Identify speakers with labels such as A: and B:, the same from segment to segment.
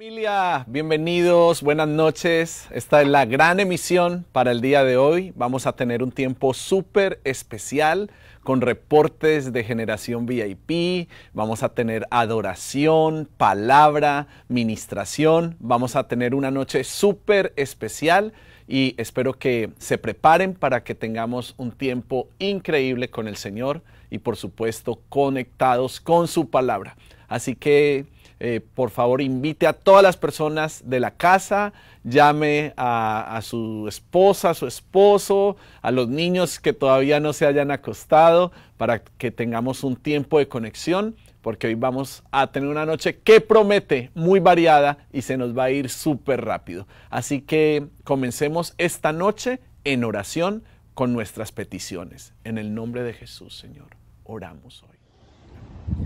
A: Familia, bienvenidos, buenas noches. Esta es la gran emisión para el día de hoy. Vamos a tener un tiempo súper especial con reportes de generación VIP, vamos a tener adoración, palabra, ministración, vamos a tener una noche súper especial y espero que se preparen para que tengamos un tiempo increíble con el Señor y por supuesto conectados con su palabra. Así que eh, por favor invite a todas las personas de la casa, llame a, a, su esposa, a su esposo, a los niños que todavía no se hayan acostado para que tengamos un tiempo de conexión, porque hoy vamos a tener una noche que promete muy variada y se nos va a ir súper rápido. Así que comencemos esta noche en oración con nuestras peticiones. En el nombre de Jesús, Señor, oramos hoy.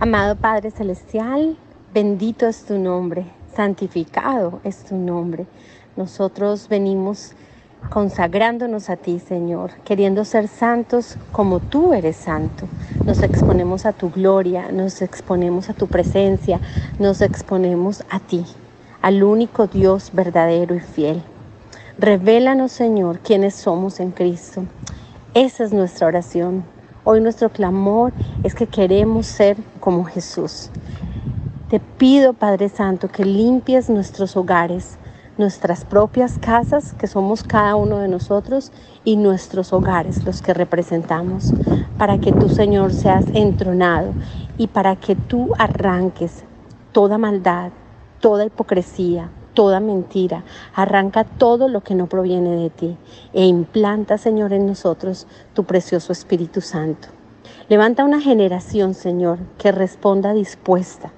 B: Amado Padre Celestial, Bendito es tu nombre, santificado es tu nombre. Nosotros venimos consagrándonos a ti, Señor, queriendo ser santos como tú eres santo. Nos exponemos a tu gloria, nos exponemos a tu presencia, nos exponemos a ti, al único Dios verdadero y fiel. Revélanos, Señor, quiénes somos en Cristo. Esa es nuestra oración. Hoy nuestro clamor es que queremos ser como Jesús. Te pido, Padre Santo, que limpies nuestros hogares, nuestras propias casas, que somos cada uno de nosotros, y nuestros hogares, los que representamos, para que tú, Señor, seas entronado y para que tú arranques toda maldad, toda hipocresía, toda mentira, arranca todo lo que no proviene de ti e implanta, Señor, en nosotros tu precioso Espíritu Santo. Levanta una generación, Señor, que responda dispuesta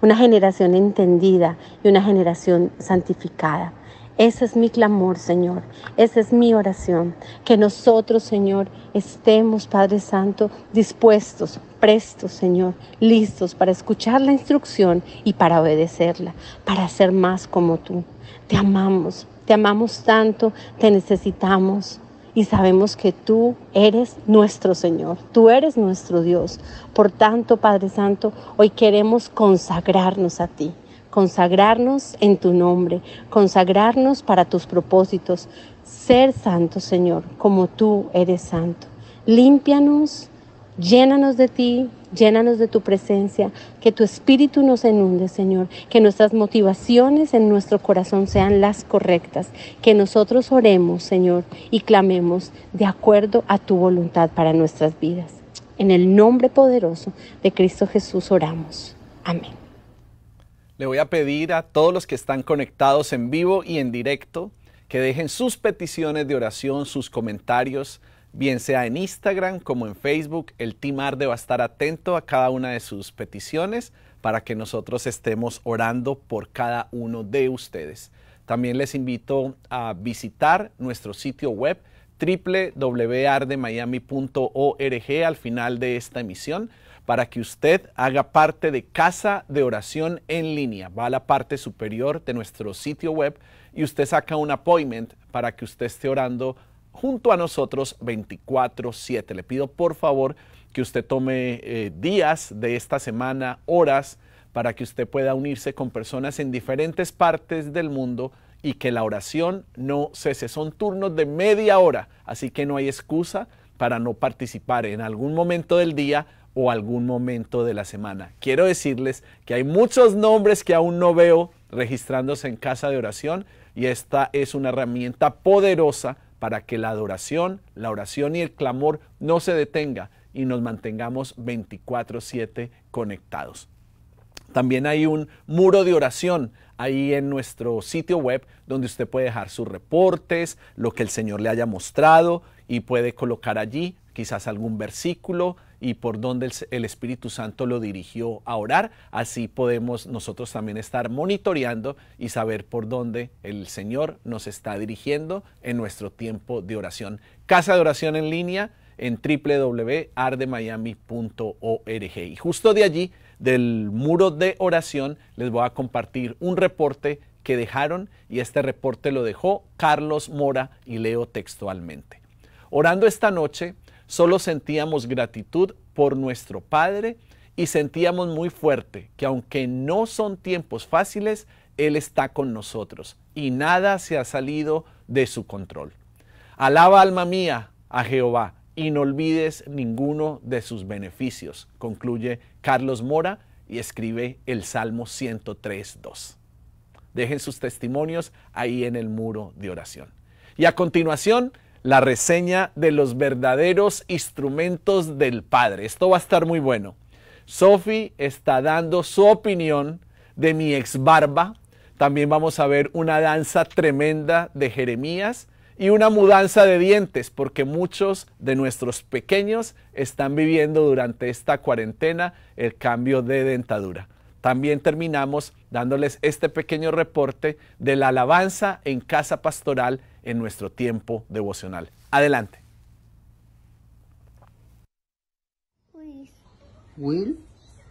B: una generación entendida y una generación santificada. Ese es mi clamor, Señor. Esa es mi oración. Que nosotros, Señor, estemos, Padre Santo, dispuestos, prestos, Señor, listos para escuchar la instrucción y para obedecerla, para ser más como tú. Te amamos, te amamos tanto, te necesitamos y sabemos que tú eres nuestro Señor, tú eres nuestro Dios. Por tanto, Padre Santo, hoy queremos consagrarnos a ti, consagrarnos en tu nombre, consagrarnos para tus propósitos, ser santo, Señor, como tú eres santo. Límpianos, llénanos de ti, Llénanos de tu presencia, que tu espíritu nos inunde, Señor, que nuestras motivaciones en nuestro corazón sean las correctas, que nosotros oremos, Señor, y clamemos de acuerdo a tu voluntad para nuestras vidas. En el nombre poderoso de Cristo Jesús oramos. Amén.
A: Le voy a pedir a todos los que están conectados en vivo y en directo que dejen sus peticiones de oración, sus comentarios bien sea en Instagram como en Facebook. El Team Arde va a estar atento a cada una de sus peticiones para que nosotros estemos orando por cada uno de ustedes. También les invito a visitar nuestro sitio web www.ardemiami.org al final de esta emisión para que usted haga parte de Casa de Oración en línea. Va a la parte superior de nuestro sitio web y usted saca un appointment para que usted esté orando junto a nosotros 24/7. Le pido por favor que usted tome eh, días de esta semana, horas, para que usted pueda unirse con personas en diferentes partes del mundo y que la oración no cese. Son turnos de media hora, así que no hay excusa para no participar en algún momento del día o algún momento de la semana. Quiero decirles que hay muchos nombres que aún no veo registrándose en casa de oración y esta es una herramienta poderosa para que la adoración, la oración y el clamor no se detenga y nos mantengamos 24/7 conectados. También hay un muro de oración ahí en nuestro sitio web donde usted puede dejar sus reportes, lo que el Señor le haya mostrado y puede colocar allí quizás algún versículo, y por donde el Espíritu Santo lo dirigió a orar. Así podemos nosotros también estar monitoreando y saber por dónde el Señor nos está dirigiendo en nuestro tiempo de oración. Casa de oración en línea en www.ardemiami.org. Y justo de allí, del muro de oración, les voy a compartir un reporte que dejaron y este reporte lo dejó Carlos Mora y leo textualmente. Orando esta noche, solo sentíamos gratitud por nuestro Padre y sentíamos muy fuerte que aunque no son tiempos fáciles, Él está con nosotros y nada se ha salido de su control. Alaba alma mía a Jehová y no olvides ninguno de sus beneficios, concluye Carlos Mora y escribe el Salmo 103.2. Dejen sus testimonios ahí en el muro de oración. Y a continuación la reseña de los verdaderos instrumentos del Padre. Esto va a estar muy bueno. Sophie está dando su opinión de mi ex barba. También vamos a ver una danza tremenda de Jeremías y una mudanza de dientes, porque muchos de nuestros pequeños están viviendo durante esta cuarentena el cambio de dentadura también terminamos dándoles este pequeño reporte de la alabanza en casa pastoral en nuestro tiempo devocional. Adelante.
C: Will,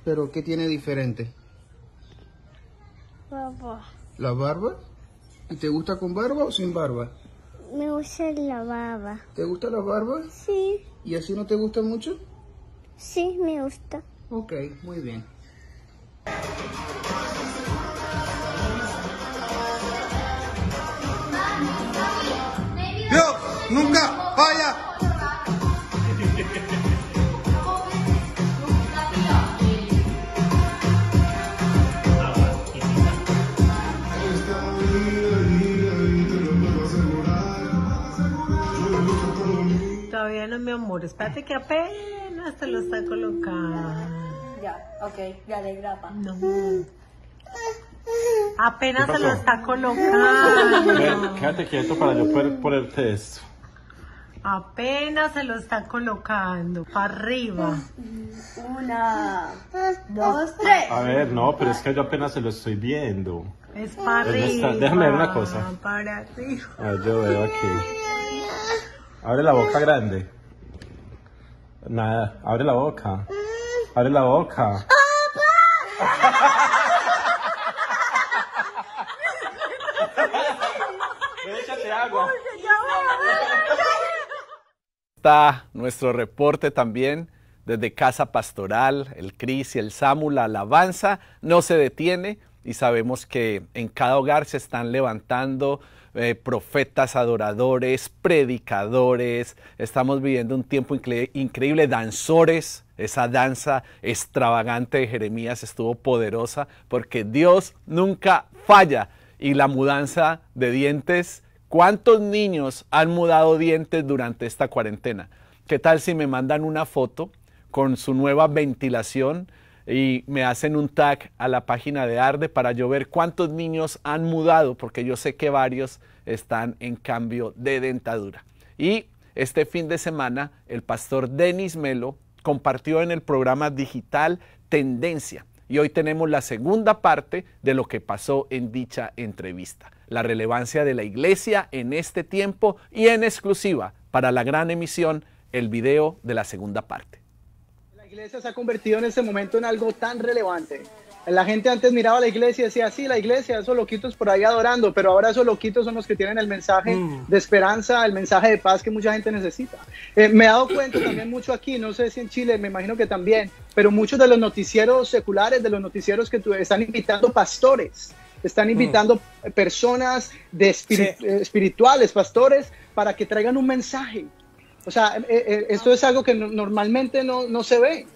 C: pero ¿qué tiene diferente? Barba. ¿La barba? ¿Y te gusta con barba o sin barba?
D: Me gusta la barba.
C: ¿Te gusta la barba? Sí. ¿Y así no te gusta mucho?
D: Sí, me
C: gusta. Ok, muy bien nunca
E: vaya.
B: Todavía no, mi amor. Espérate que apenas te lo está colocando. Ya, ok, ya le grapa. No. Apenas se lo está colocando.
F: Quédate quieto para yo poder ponerte esto.
B: Apenas se lo está colocando. Para arriba. Una,
D: dos, tres. A ver, no, pero es
F: que yo apenas se lo estoy viendo. Es para arriba. Déjame ver una cosa.
D: Para arriba.
F: yo veo aquí. Abre la boca grande. Nada, abre la boca. Abre la boca. Pues
A: Está nuestro reporte también desde Casa Pastoral, el Cris y el Samuel, la alabanza no se detiene y sabemos que en cada hogar se están levantando eh, profetas, adoradores, predicadores, estamos viviendo un tiempo increíble, danzores, esa danza extravagante de Jeremías estuvo poderosa porque Dios nunca falla. Y la mudanza de dientes, ¿cuántos niños han mudado dientes durante esta cuarentena? ¿Qué tal si me mandan una foto con su nueva ventilación y me hacen un tag a la página de Arde para yo ver cuántos niños han mudado? Porque yo sé que varios están en cambio de dentadura. Y este fin de semana, el pastor Denis Melo compartió en el programa digital Tendencia. Y hoy tenemos la segunda parte de lo que pasó en dicha entrevista, la relevancia de la iglesia en este tiempo y en exclusiva para la gran emisión, el video de la segunda parte.
C: La iglesia se ha convertido en ese momento en algo tan relevante la gente antes miraba a la iglesia y decía, sí, la iglesia, esos loquitos por ahí adorando, pero ahora esos loquitos son los que tienen el mensaje mm. de esperanza, el mensaje de paz que mucha gente necesita. Eh, me he dado cuenta también mucho aquí, no sé si en Chile, me imagino que también, pero muchos de los noticieros seculares, de los noticieros que están invitando pastores, están mm. invitando personas de eh, espirituales, pastores, para que traigan un mensaje. O sea, eh, esto es algo que normalmente no, no se ve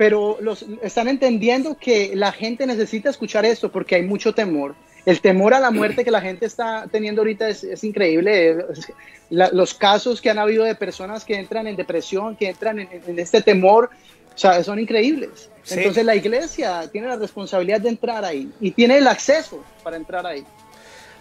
C: pero los, están entendiendo que la gente necesita escuchar esto porque hay mucho temor. El temor a la muerte que la gente está teniendo ahorita es, increíble. los casos que han habido de personas que entran en depresión, que entran en, este temor, o son increíbles. Entonces la iglesia tiene la responsabilidad de entrar ahí y tiene el acceso
F: para entrar ahí.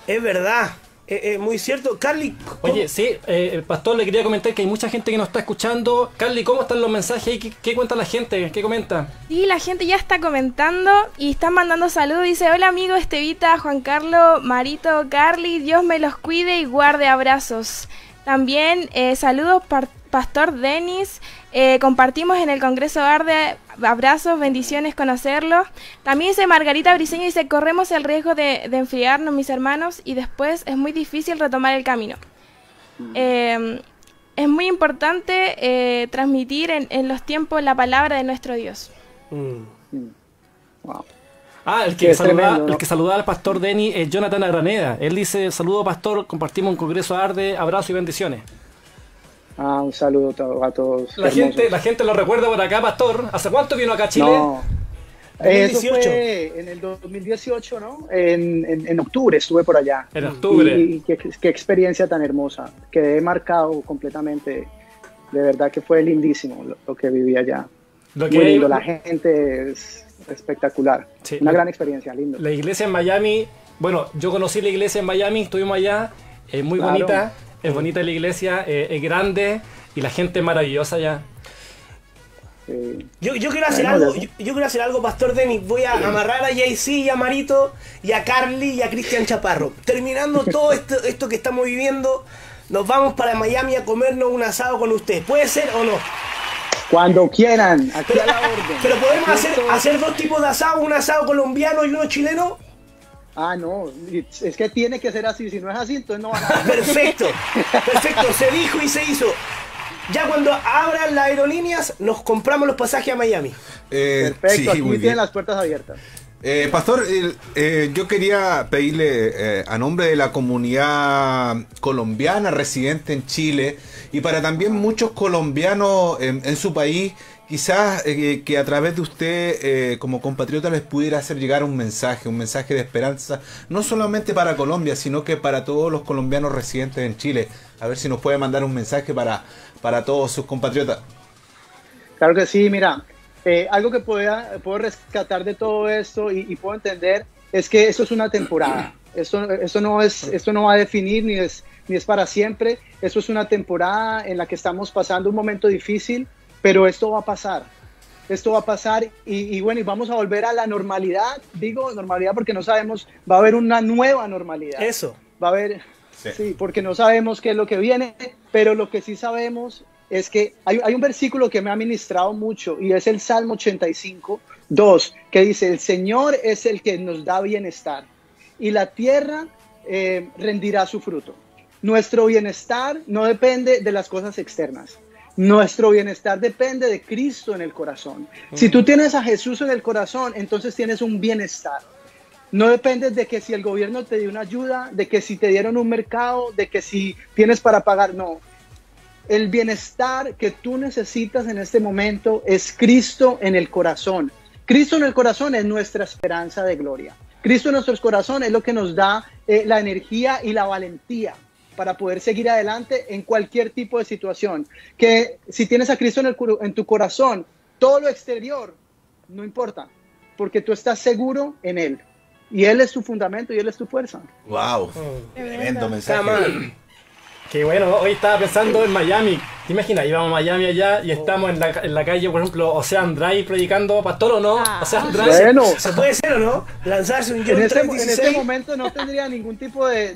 F: Es verdad, eh, eh, muy cierto. Carly. Oye, sí, eh, el Pastor, le quería comentar que hay mucha gente que nos está escuchando. Carly, ¿cómo están los mensajes? ¿Qué, qué cuenta la gente? ¿Qué comenta? Sí, la gente ya está comentando y están mandando saludos. Dice: Hola, amigo Estevita, Juan Carlos, Marito, Carly. Dios me los cuide y guarde abrazos. También eh, saludos, para Pastor Denis. Eh, compartimos en el Congreso Arde, Abrazos, bendiciones, conocerlo También dice Margarita Briseño, dice, corremos el riesgo de, enfriarnos, mis hermanos, y después es muy difícil retomar el camino. Em, es muy importante eh, transmitir en, los tiempos la palabra de nuestro Dios. Mm. Ah, el que, saluda, al pastor Denis es Jonathan Agraneda. Él dice, saludo pastor, compartimos un congreso arde, abrazos y bendiciones. Ah, un saludo a todos. La gente, la gente lo recuerda por acá, Pastor. ¿Hace cuánto vino acá a Chile? No. en el 2018, ¿no?
C: En, en, octubre estuve por allá.
D: En octubre. Y,
C: qué, experiencia tan hermosa. Quedé marcado completamente. De verdad que fue lindísimo lo, que viví allá.
F: Muy lindo, la
C: gente es espectacular. Una gran experiencia, lindo.
F: La iglesia en Miami, bueno, yo conocí la iglesia en Miami, estuvimos allá, es eh, muy bonita. Es bonita la iglesia, eh, es grande y la gente es maravillosa ya. Yo, quiero hacer algo, yo,
C: quiero hacer algo, Pastor Denis. Voy a amarrar a Jay-Z y a Marito y a Carly y a Cristian Chaparro. Terminando todo esto, esto que estamos viviendo, nos vamos para Miami a comernos un asado con usted. ¿Puede ser o no? Cuando quieran, pero, podemos hacer dos tipos de asado, un asado colombiano y uno chileno. Ah, no, es que tiene que ser así, si no es así, entonces no va a... perfecto, perfecto, se dijo y se hizo. Ya cuando abran las aerolíneas, nos compramos los pasajes a Miami.
E: Eh, perfecto, aquí tienen las
C: puertas abiertas.
E: Eh, pastor, eh, yo quería pedirle a nombre de la comunidad colombiana residente en Chile y para también muchos colombianos en su país quizás eh, que a través de usted eh, como compatriota les pudiera hacer llegar un mensaje, un mensaje de esperanza, no solamente para Colombia, sino que para todos los colombianos residentes en Chile. A ver si nos puede mandar un mensaje para, para todos sus compatriotas. Claro que sí, mira,
C: eh, algo que pueda, puedo rescatar de todo esto y, puedo entender es que esto es una temporada. Esto, eso no, es, esto no va a definir ni es, ni es para siempre. Esto es una temporada en la que estamos pasando un momento difícil pero esto va a pasar, esto va a pasar y, bueno, y vamos a volver a la normalidad, digo normalidad porque no sabemos, va a haber una nueva normalidad. Eso. Va a haber, sí, porque no sabemos qué es lo que viene, pero lo que sí sabemos es que hay, un versículo que me ha ministrado mucho y es el Salmo 85, 2, que dice, el Señor es el que nos da bienestar y la tierra eh, rendirá su fruto. Nuestro bienestar no depende de las cosas externas nuestro bienestar depende de Cristo en el corazón. Si tú mm. tienes a Jesús en el corazón, entonces tienes un bienestar. No depende de que si el gobierno te dio una ayuda, de que si te dieron un mercado, de que si tienes para pagar, no. El bienestar que tú necesitas en este momento es Cristo en el corazón. Cristo en el corazón es nuestra esperanza de gloria. Cristo en nuestros corazón es lo que nos da eh, la energía y la valentía para poder seguir adelante en cualquier tipo de situación. Que si tienes a Cristo en, el, en tu corazón, todo lo exterior no importa, porque tú estás seguro en Él. Y Él es tu fundamento y Él es tu fuerza.
E: ¡Wow! Oh. ¡Qué Tremendo mensaje.
F: Que bueno, hoy estaba pensando en Miami. ¿Te imaginas? Íbamos a Miami allá y oh. estamos en la, calle, por ejemplo, Ocean Drive predicando, pastor o no, ah. O sea, ¿Se
C: puede ser o no? Lanzarse un en, este, en este momento no tendría ningún tipo de,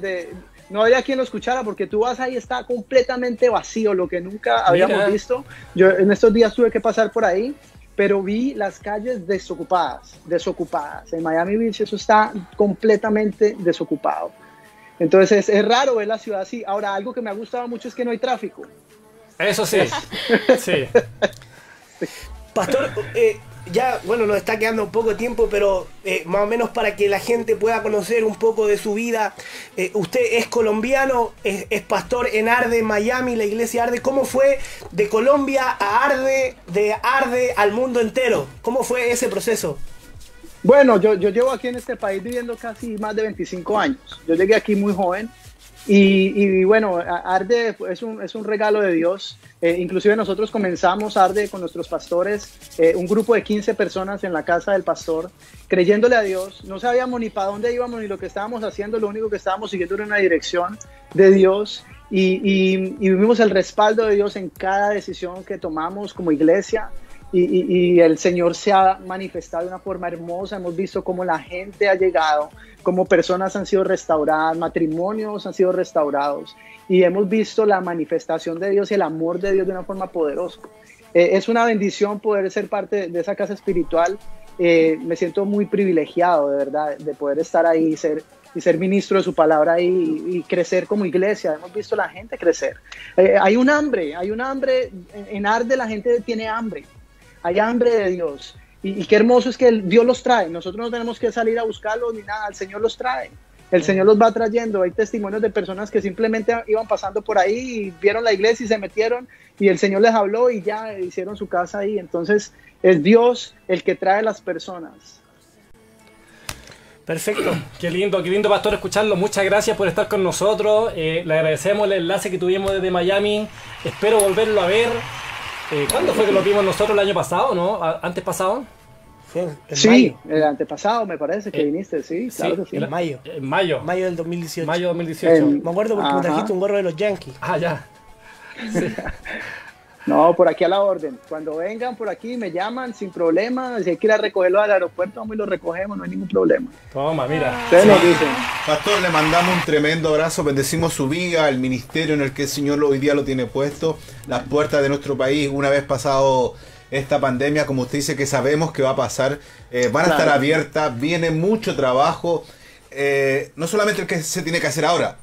C: no había quien lo escuchara porque tú vas ahí, está completamente vacío, lo que
A: nunca habíamos visto.
C: Yo en estos días tuve que pasar por ahí, pero vi las calles desocupadas, desocupadas. En Miami Beach eso está completamente desocupado. Entonces es raro ver la ciudad así. Ahora, algo que me ha gustado mucho es que no hay tráfico. Eso sí,
D: sí.
C: Pastor, eh, ya, bueno, nos está quedando un poco tiempo, pero eh, más o menos para que la gente pueda conocer un poco de su vida. Eh, usted es colombiano, es, pastor en Arde, Miami, la iglesia Arde. ¿Cómo fue de Colombia a Arde, de Arde al mundo entero? ¿Cómo fue ese proceso? Bueno, yo, yo llevo aquí en este país viviendo casi más de 25 años. Yo llegué aquí muy joven y, bueno, Arde es un, regalo de Dios. Eh, inclusive nosotros comenzamos Arde con nuestros pastores, eh, un grupo de 15 personas en la casa del pastor, creyéndole a Dios. No sabíamos ni para dónde íbamos ni lo que estábamos haciendo, lo único que estábamos siguiendo era una dirección de Dios. Y, y vivimos el respaldo de Dios en cada decisión que tomamos como iglesia. Y, el Señor se ha manifestado de una forma hermosa. Hemos visto cómo la gente ha llegado, cómo personas han sido restauradas, matrimonios han sido restaurados. Y hemos visto la manifestación de Dios y el amor de Dios de una forma poderosa. Eh, es una bendición poder ser parte de esa casa espiritual. Eh, me siento muy privilegiado, de verdad, de poder estar ahí y ser, y ser ministro de su palabra y, crecer como iglesia. Hemos visto la gente crecer. Eh, hay un hambre, hay un hambre. En, en Arde la gente tiene hambre hay hambre de Dios. Y, qué hermoso es que Dios los trae. Nosotros no tenemos que salir a buscarlos ni nada, el Señor los trae. El Señor los va trayendo. Hay testimonios de personas que simplemente iban pasando por ahí y vieron la iglesia y se metieron y el Señor les habló y ya hicieron su casa ahí. Entonces es Dios el que trae las personas.
F: Perfecto, qué lindo, qué lindo pastor escucharlo. Muchas gracias por estar con nosotros. Eh, le agradecemos el enlace que tuvimos desde Miami. Espero volverlo a ver. Eh, ¿Cuándo fue que lo vimos nosotros el año pasado, no? ¿Antes pasado?
C: en sí, mayo. el antepasado me parece que eh, viniste, sí, sí, sí. En mayo. En
F: mayo. Mayo del 2018. Mayo 2018. Me acuerdo porque me trajiste
C: un gorro de los Yankees. Ah, ya. No, por aquí a la orden. Cuando vengan por aquí, me llaman sin problema. Si hay que ir a recogerlo al aeropuerto, vamos y lo recogemos, no hay ningún problema.
E: Toma, mira. Ah. Ustedes nos dicen. Pastor, le mandamos un tremendo abrazo. Bendecimos su vida, el ministerio en el que el Señor hoy día lo tiene puesto. Las puertas de nuestro país, una vez pasado esta pandemia, como usted dice, que sabemos que va a pasar, eh, van a estar abiertas. Viene mucho trabajo. Eh, no solamente el que se tiene que hacer ahora,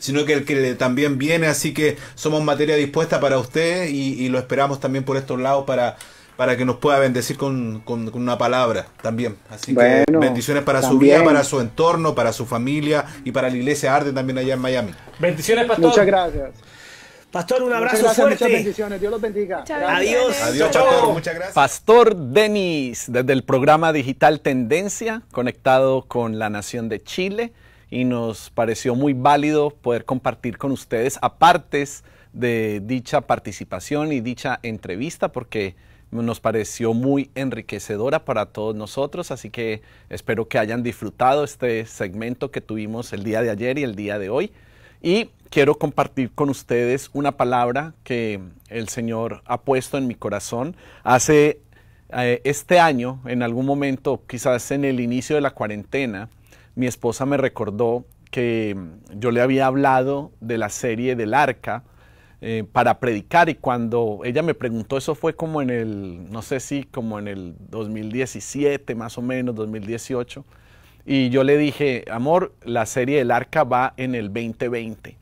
E: sino que el que también viene, así que somos materia dispuesta para usted y, lo esperamos también por estos lados para, para que nos pueda bendecir con, una palabra también. Así que bendiciones para su vida, para su entorno, para su familia y para la iglesia arte también allá en Miami. Bendiciones, pastor. Muchas gracias. Pastor, un abrazo muchas fuerte.
C: bendiciones. Dios los bendiga. Adiós. Adiós,
E: Muchas gracias. Pastor Denis, desde
A: el programa digital Tendencia, conectado con la Nación de Chile y nos pareció muy válido poder compartir con ustedes apartes de dicha participación y dicha entrevista porque nos pareció muy enriquecedora para todos nosotros, así que espero que hayan disfrutado este segmento que tuvimos el día de ayer y el día de hoy. Y quiero compartir con ustedes una palabra que el Señor ha puesto en mi corazón hace eh, este año, en algún momento, quizás en el inicio de la cuarentena, mi esposa me recordó que yo le había hablado de la serie del arca eh, para predicar y cuando ella me preguntó, eso fue como en el, no sé si como en el 2017 más o menos, 2018, y yo le dije, amor, la serie del arca va en el 2020.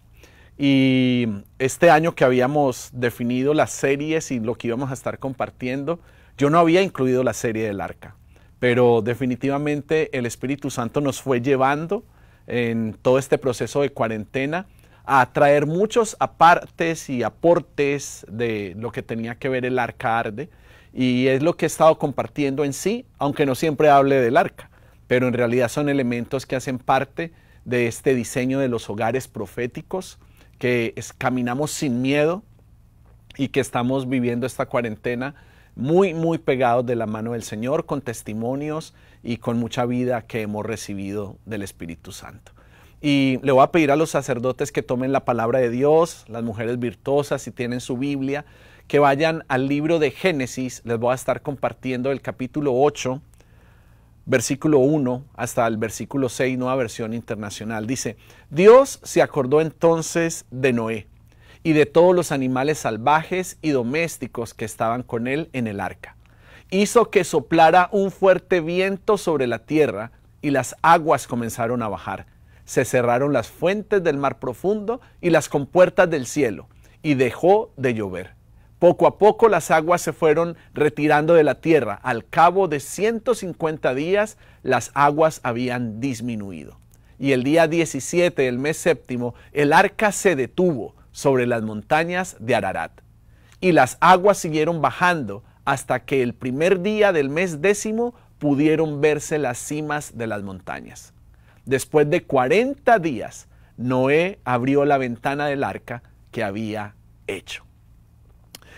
A: Y este año que habíamos definido las series y lo que íbamos a estar compartiendo, yo no había incluido la serie del arca pero definitivamente el Espíritu Santo nos fue llevando en todo este proceso de cuarentena a traer muchos apartes y aportes de lo que tenía que ver el arca arde y es lo que he estado compartiendo en sí, aunque no siempre hable del arca, pero en realidad son elementos que hacen parte de este diseño de los hogares proféticos, que caminamos sin miedo y que estamos viviendo esta cuarentena muy, muy pegados de la mano del Señor, con testimonios y con mucha vida que hemos recibido del Espíritu Santo. Y le voy a pedir a los sacerdotes que tomen la palabra de Dios, las mujeres virtuosas, si tienen su Biblia, que vayan al libro de Génesis. Les voy a estar compartiendo el capítulo 8, versículo 1 hasta el versículo 6, nueva versión internacional. Dice, Dios se acordó entonces de Noé y de todos los animales salvajes y domésticos que estaban con él en el arca. Hizo que soplara un fuerte viento sobre la tierra y las aguas comenzaron a bajar. Se cerraron las fuentes del mar profundo y las compuertas del cielo y dejó de llover. Poco a poco las aguas se fueron retirando de la tierra. Al cabo de 150 días las aguas habían disminuido. Y el día 17 del mes séptimo el arca se detuvo sobre las montañas de Ararat. Y las aguas siguieron bajando hasta que el primer día del mes décimo pudieron verse las cimas de las montañas. Después de 40 días, Noé abrió la ventana del arca que había hecho.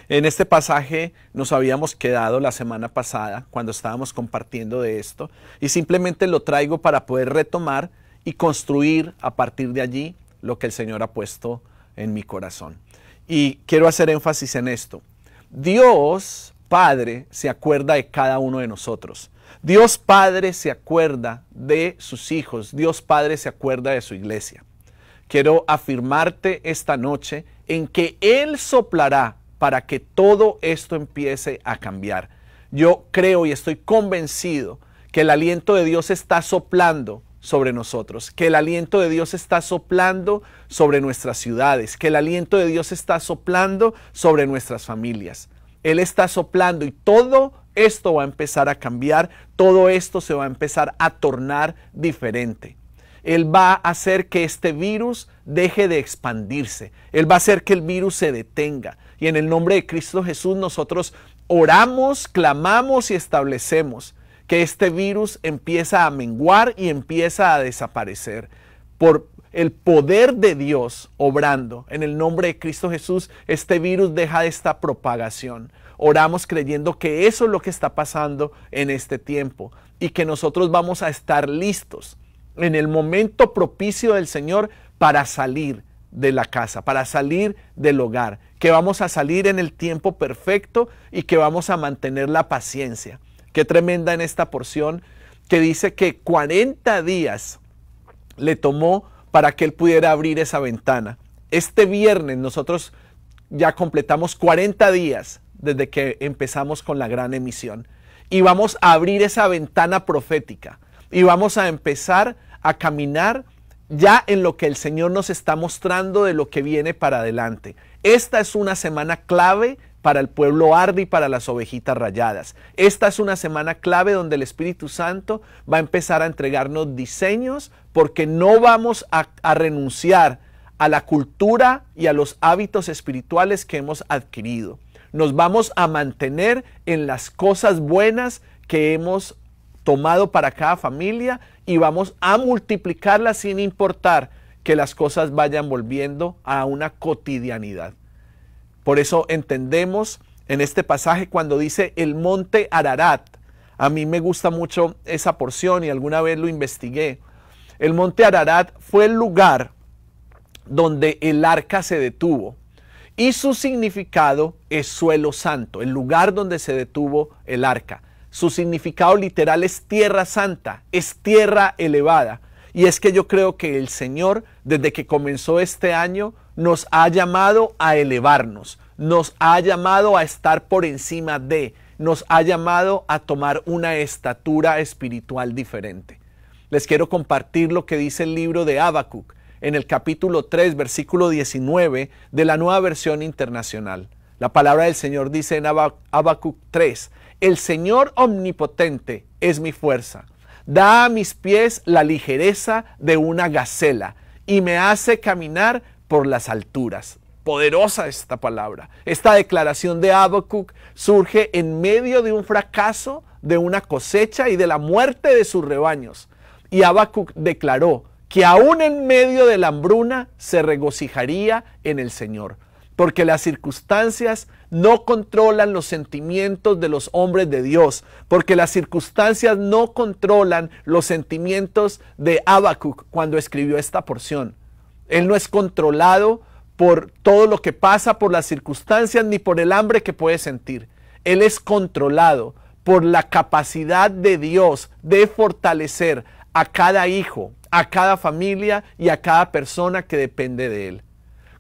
A: En este pasaje nos habíamos quedado la semana pasada cuando estábamos compartiendo de esto y simplemente lo traigo para poder retomar y construir a partir de allí lo que el Señor ha puesto en mi corazón. Y quiero hacer énfasis en esto. Dios Padre se acuerda de cada uno de nosotros. Dios Padre se acuerda de sus hijos. Dios Padre se acuerda de su iglesia. Quiero afirmarte esta noche en que Él soplará para que todo esto empiece a cambiar. Yo creo y estoy convencido que el aliento de Dios está soplando sobre nosotros, que el aliento de Dios está soplando sobre nuestras ciudades, que el aliento de Dios está soplando sobre nuestras familias. Él está soplando y todo esto va a empezar a cambiar, todo esto se va a empezar a tornar diferente. Él va a hacer que este virus deje de expandirse. Él va a hacer que el virus se detenga. Y en el nombre de Cristo Jesús nosotros oramos, clamamos y establecemos que este virus empieza a menguar y empieza a desaparecer por el poder de Dios obrando. En el nombre de Cristo Jesús, este virus deja esta propagación. Oramos creyendo que eso es lo que está pasando en este tiempo y que nosotros vamos a estar listos en el momento propicio del Señor para salir de la casa, para salir del hogar, que vamos a salir en el tiempo perfecto y que vamos a mantener la paciencia Qué tremenda en esta porción que dice que 40 días le tomó para que él pudiera abrir esa ventana. Este viernes nosotros ya completamos 40 días desde que empezamos con la gran emisión y vamos a abrir esa ventana profética y vamos a empezar a caminar ya en lo que el Señor nos está mostrando de lo que viene para adelante. Esta es una semana clave para el pueblo arde y para las ovejitas rayadas. Esta es una semana clave donde el Espíritu Santo va a empezar a entregarnos diseños porque no vamos a, a renunciar a la cultura y a los hábitos espirituales que hemos adquirido. Nos vamos a mantener en las cosas buenas que hemos tomado para cada familia y vamos a multiplicarlas sin importar que las cosas vayan volviendo a una cotidianidad. Por eso entendemos en este pasaje cuando dice el monte Ararat. A mí me gusta mucho esa porción y alguna vez lo investigué. El monte Ararat fue el lugar donde el arca se detuvo y su significado es suelo santo, el lugar donde se detuvo el arca. Su significado literal es tierra santa, es tierra elevada. Y es que yo creo que el Señor, desde que comenzó este año, nos ha llamado a elevarnos, nos ha llamado a estar por encima de, nos ha llamado a tomar una estatura espiritual diferente. Les quiero compartir lo que dice el libro de Habacuc en el capítulo 3, versículo 19 de la nueva versión internacional. La palabra del Señor dice en Habacuc 3, el Señor omnipotente es mi fuerza, da a mis pies la ligereza de una gacela y me hace caminar por las alturas. Poderosa esta palabra. Esta declaración de Habacuc surge en medio de un fracaso, de una cosecha y de la muerte de sus rebaños. Y Habacuc declaró que aún en medio de la hambruna se regocijaría en el Señor, porque las circunstancias no controlan los sentimientos de los hombres de Dios, porque las circunstancias no controlan los sentimientos de Habacuc cuando escribió esta porción. Él no es controlado por todo lo que pasa, por las circunstancias, ni por el hambre que puede sentir. Él es controlado por la capacidad de Dios de fortalecer a cada hijo, a cada familia y a cada persona que depende de Él.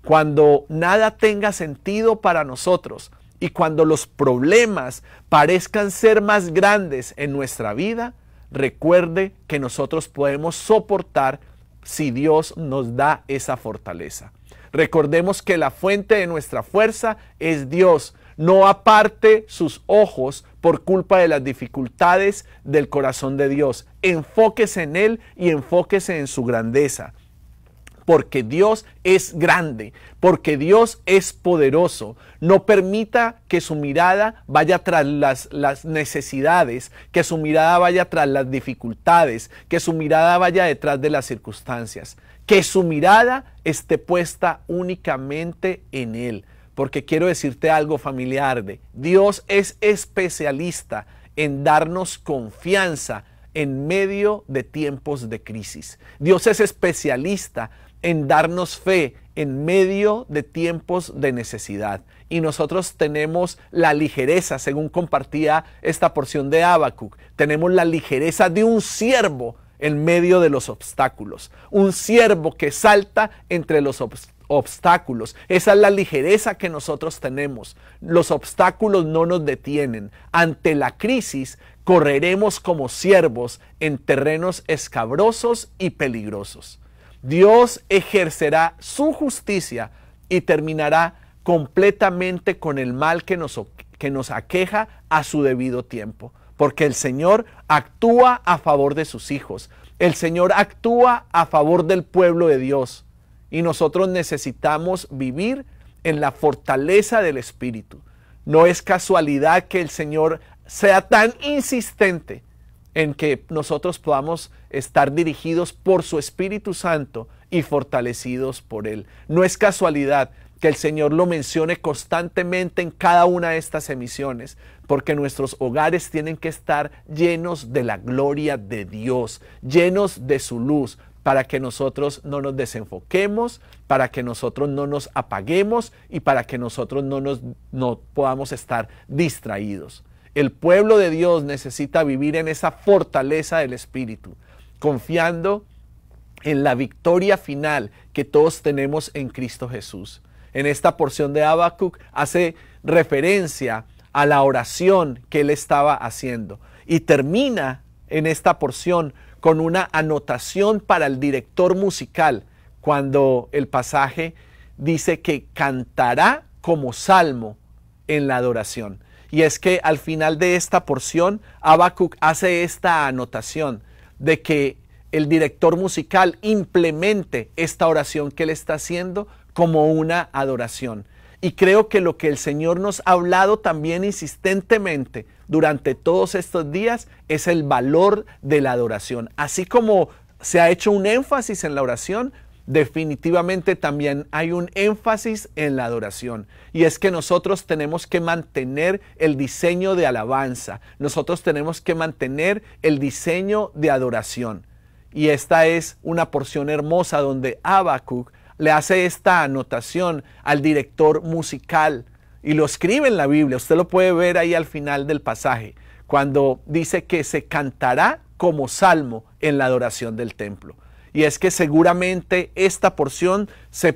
A: Cuando nada tenga sentido para nosotros y cuando los problemas parezcan ser más grandes en nuestra vida, recuerde que nosotros podemos soportar si Dios nos da esa fortaleza. Recordemos que la fuente de nuestra fuerza es Dios. No aparte sus ojos por culpa de las dificultades del corazón de Dios. Enfóquese en Él y enfóquese en su grandeza porque Dios es grande, porque Dios es poderoso. No permita que su mirada vaya tras las, necesidades, que su mirada vaya tras las dificultades, que su mirada vaya detrás de las circunstancias, que su mirada esté puesta únicamente en Él. Porque quiero decirte algo familiar de Dios es especialista en darnos confianza en medio de tiempos de crisis. Dios es especialista en darnos fe en medio de tiempos de necesidad. Y nosotros tenemos la ligereza, según compartía esta porción de Habacuc, tenemos la ligereza de un siervo en medio de los obstáculos, un siervo que salta entre los obstáculos Esa es la ligereza que nosotros tenemos. Los obstáculos no nos detienen. Ante la crisis, correremos como siervos en terrenos escabrosos y peligrosos. Dios ejercerá su justicia y terminará completamente con el mal que nos, que nos aqueja a su debido tiempo, porque el Señor actúa a favor de sus hijos, el Señor actúa a favor del pueblo de Dios y nosotros necesitamos vivir en la fortaleza del Espíritu. No es casualidad que el Señor sea tan insistente en que nosotros podamos estar dirigidos por su Espíritu Santo y fortalecidos por Él. No es casualidad que el Señor lo mencione constantemente en cada una de estas emisiones, porque nuestros hogares tienen que estar llenos de la gloria de Dios, llenos de su luz, para que nosotros no nos desenfoquemos, para que nosotros no nos apaguemos y para que nosotros no, nos, no podamos estar distraídos. El pueblo de Dios necesita vivir en esa fortaleza del Espíritu, confiando en la victoria final que todos tenemos en Cristo Jesús. En esta porción de Habacuc hace referencia a la oración que él estaba haciendo y termina en esta porción con una anotación para el director musical cuando el pasaje dice que cantará como salmo en la adoración y es que al final de esta porción, Habacuc hace esta anotación de que el director musical implemente esta oración que él está haciendo como una adoración. Y creo que lo que el Señor nos ha hablado también insistentemente durante todos estos días es el valor de la adoración. Así como se ha hecho un énfasis en la oración, definitivamente también hay un énfasis en la adoración. Y es que nosotros tenemos que mantener el diseño de alabanza, nosotros tenemos que mantener el diseño de adoración. Y esta es una porción hermosa donde Habacuc le hace esta anotación al director musical y lo escribe en la Biblia. Usted lo puede ver ahí al final del pasaje, cuando dice que se cantará como salmo en la adoración del templo y es que seguramente esta porción se,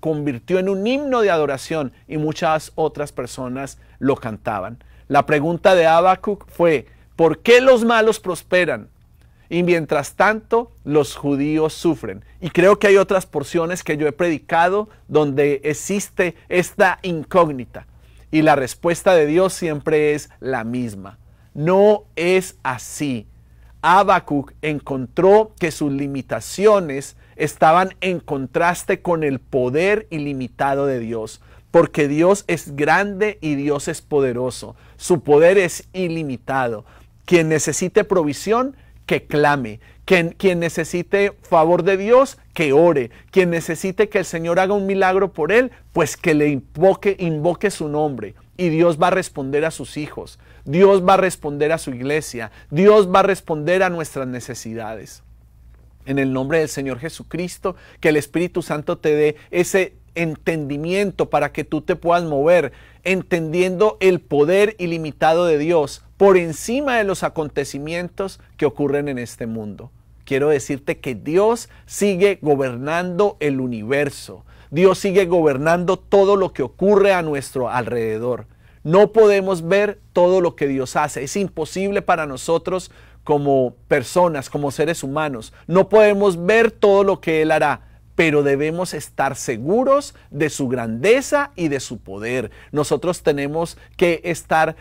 A: convirtió en un himno de adoración y muchas otras personas lo cantaban. La pregunta de Habacuc fue, ¿por qué los malos prosperan? Y mientras tanto, los judíos sufren. Y creo que hay otras porciones que yo he predicado donde existe esta incógnita. Y la respuesta de Dios siempre es la misma. No es así. Habacuc encontró que sus limitaciones estaban en contraste con el poder ilimitado de Dios, porque Dios es grande y Dios es poderoso. Su poder es ilimitado. Quien necesite provisión, que clame. Quien, quien, necesite favor de Dios, que ore. Quien necesite que el Señor haga un milagro por él, pues que le invoque, invoque su nombre. Y Dios va a responder a sus hijos. Dios va a responder a su iglesia, Dios va a responder a nuestras necesidades. En el nombre del Señor Jesucristo, que el Espíritu Santo te dé ese entendimiento para que tú te puedas mover, entendiendo el poder ilimitado de Dios por encima de los acontecimientos que ocurren en este mundo. Quiero decirte que Dios sigue gobernando el universo. Dios sigue gobernando todo lo que ocurre a nuestro alrededor. No podemos ver todo lo que Dios hace. Es imposible para nosotros como personas, como seres humanos. No podemos ver todo lo que Él hará, pero debemos estar seguros de su grandeza y de su poder. Nosotros tenemos que estar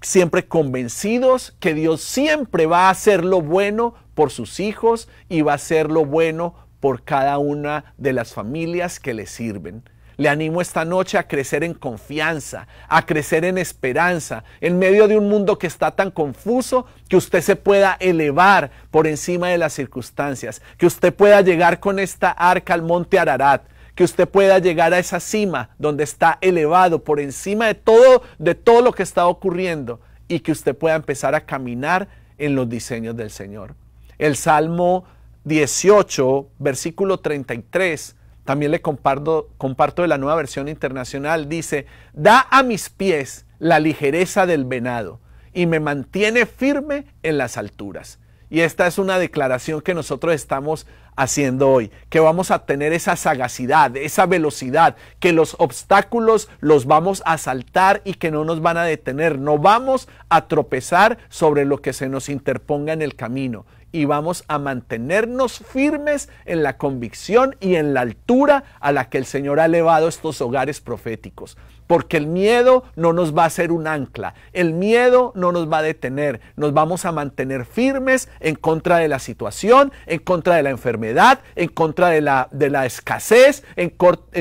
A: siempre convencidos que Dios siempre va a hacer lo bueno por sus hijos y va a hacer lo bueno por cada una de las familias que le sirven. Le animo esta noche a crecer en confianza, a crecer en esperanza, en medio de un mundo que está tan confuso que usted se pueda elevar por encima de las circunstancias, que usted pueda llegar con esta arca al monte Ararat, que usted pueda llegar a esa cima donde está elevado por encima de todo de todo lo que está ocurriendo y que usted pueda empezar a caminar en los diseños del Señor. El Salmo 18, versículo 33 también le comparto, de la nueva versión internacional. Dice, da a mis pies la ligereza del venado y me mantiene firme en las alturas. Y esta es una declaración que nosotros estamos haciendo hoy, que vamos a tener esa sagacidad, esa velocidad, que los obstáculos los vamos a saltar y que no nos van a detener, no vamos a tropezar sobre lo que se nos interponga en el camino y vamos a mantenernos firmes en la convicción y en la altura a la que el Señor ha elevado estos hogares proféticos porque el miedo no nos va a ser un ancla, el miedo no nos va a detener, nos vamos a mantener firmes en contra de la situación, en contra de la enfermedad, en contra de la, de la escasez, en,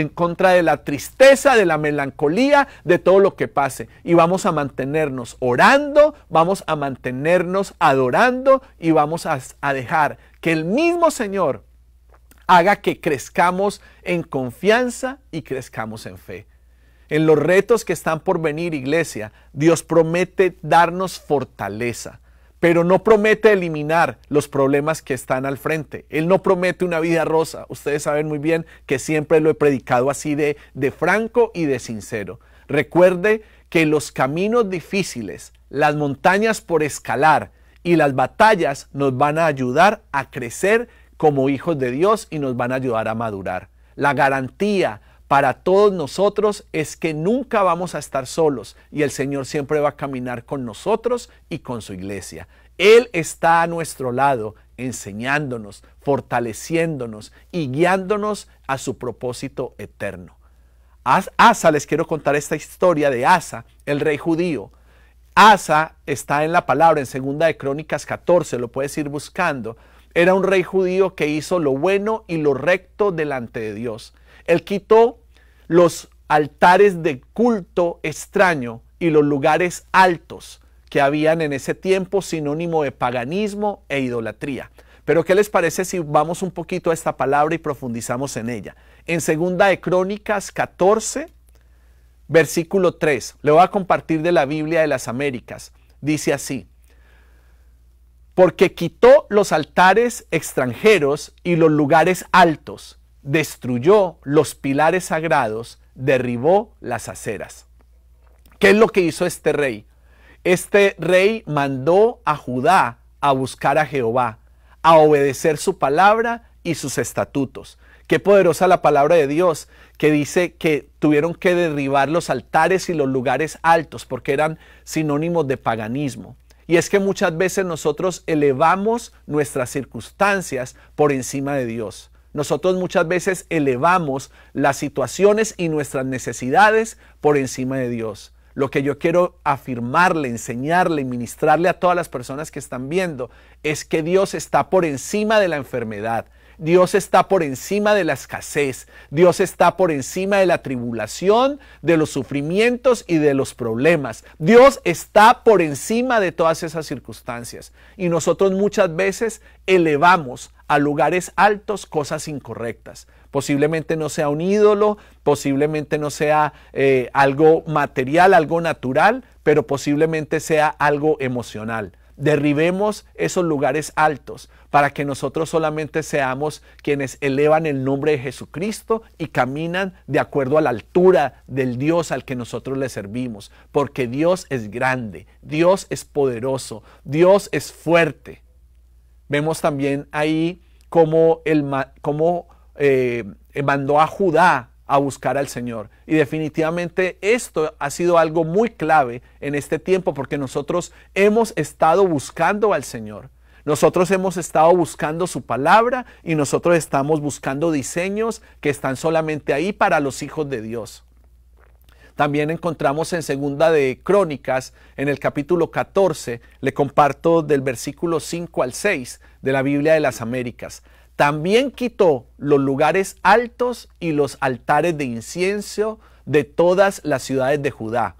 A: contra de la tristeza, de la melancolía, de todo lo que pase. Y vamos a mantenernos orando, vamos a mantenernos adorando y vamos a dejar que el mismo Señor haga que crezcamos en confianza y crezcamos en fe. En los retos que están por venir, iglesia, Dios promete darnos fortaleza, pero no promete eliminar los problemas que están al frente. Él no promete una vida rosa. Ustedes saben muy bien que siempre lo he predicado así de, de franco y de sincero. Recuerde que los caminos difíciles, las montañas por escalar y las batallas nos van a ayudar a crecer como hijos de Dios y nos van a ayudar a madurar. La garantía para todos nosotros es que nunca vamos a estar solos y el Señor siempre va a caminar con nosotros y con su iglesia. Él está a nuestro lado enseñándonos, fortaleciéndonos y guiándonos a su propósito eterno. Asa, les quiero contar esta historia de Asa, el rey judío. Asa está en la palabra en segunda de Crónicas 14, lo puedes ir buscando. Era un rey judío que hizo lo bueno y lo recto delante de Dios. Él quitó los altares de culto extraño y los lugares altos que habían en ese tiempo sinónimo de paganismo e idolatría. Pero ¿qué les parece si vamos un poquito a esta palabra y profundizamos en ella? En segunda de Crónicas 14, versículo 3, le voy a compartir de la Biblia de las Américas. Dice así, porque quitó los altares extranjeros y los lugares altos destruyó los pilares sagrados, derribó las aceras. ¿Qué es lo que hizo este rey? Este rey mandó a Judá a buscar a Jehová, a obedecer su palabra y sus estatutos. Qué poderosa la palabra de Dios que dice que tuvieron que derribar los altares y los lugares altos porque eran sinónimos de paganismo. Y es que muchas veces nosotros elevamos nuestras circunstancias por encima de Dios. Nosotros muchas veces elevamos las situaciones y nuestras necesidades por encima de Dios. Lo que yo quiero afirmarle, enseñarle, ministrarle a todas las personas que están viendo es que Dios está por encima de la enfermedad, Dios está por encima de la escasez, Dios está por encima de la tribulación, de los sufrimientos y de los problemas. Dios está por encima de todas esas circunstancias. Y nosotros muchas veces elevamos a lugares altos cosas incorrectas. Posiblemente no sea un ídolo, posiblemente no sea eh, algo material, algo natural, pero posiblemente sea algo emocional derribemos esos lugares altos, para que nosotros solamente seamos quienes elevan el nombre de Jesucristo y caminan de acuerdo a la altura del Dios al que nosotros le servimos, porque Dios es grande, Dios es poderoso, Dios es fuerte. Vemos también ahí cómo, el, cómo eh, mandó a Judá a buscar al Señor. Y definitivamente esto ha sido algo muy clave en este tiempo porque nosotros hemos estado buscando al Señor. Nosotros hemos estado buscando su palabra y nosotros estamos buscando diseños que están solamente ahí para los hijos de Dios. También encontramos en segunda de Crónicas, en el capítulo 14, le comparto del versículo 5 al 6 de la Biblia de las Américas. También quitó los lugares altos y los altares de incienso de todas las ciudades de Judá.